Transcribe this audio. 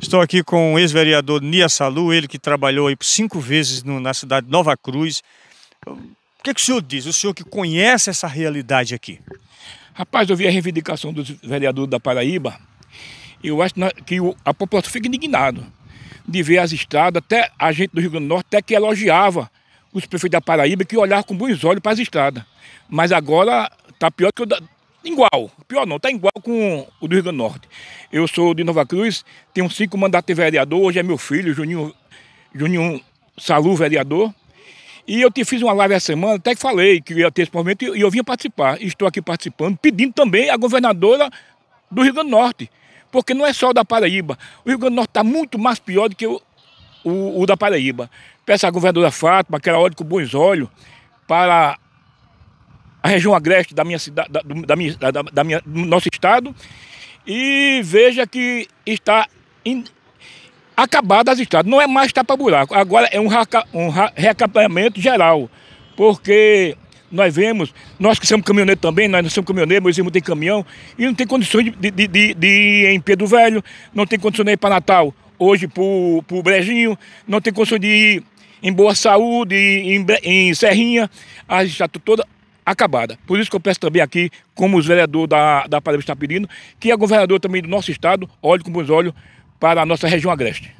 Estou aqui com o ex-vereador Nia Salu, ele que trabalhou aí cinco vezes no, na cidade de Nova Cruz. O que, é que o senhor diz? O senhor que conhece essa realidade aqui. Rapaz, eu vi a reivindicação dos vereadores da Paraíba. Eu acho que a população fica indignada de ver as estradas, até a gente do Rio Grande do Norte, até que elogiava os prefeitos da Paraíba, que olhavam com bons olhos para as estradas. Mas agora está pior que o da, igual, pior não, tá igual com o do Rio Grande do Norte. Eu sou de Nova Cruz, tenho cinco mandatos de vereador, hoje é meu filho, Juninho, Juninho Salu, vereador. E eu te fiz uma live essa semana, até que falei que ia ter esse movimento e eu vinha participar. Estou aqui participando, pedindo também a governadora do Rio Grande do Norte. Porque não é só o da Paraíba. O Rio Grande do Norte está muito mais pior do que o, o, o da Paraíba. Peço à governadora Fátima, que ela olhe com bons olhos para a região agreste da minha cidade, da, da minha, da, da, minha, do nosso estado, e veja que está in, acabado as estradas. Não é mais tapa-buraco, agora é um, raca, um recapeamento geral, porque nós vemos, nós que somos caminhoneiros também, nós não somos caminhoneiros, meus irmãos têm caminhão, e não tem condições de, de, de, de ir em Pedro Velho, não tem condições de ir para Natal, hoje para o Brejinho, não tem condições de ir em Boa Saúde, em, em Serrinha, as estradas todas acabada. Por isso que eu peço também aqui, como os vereadores da, da Paraíba estão pedindo, que a governadora também do nosso estado olhe com bons olhos para a nossa região agreste.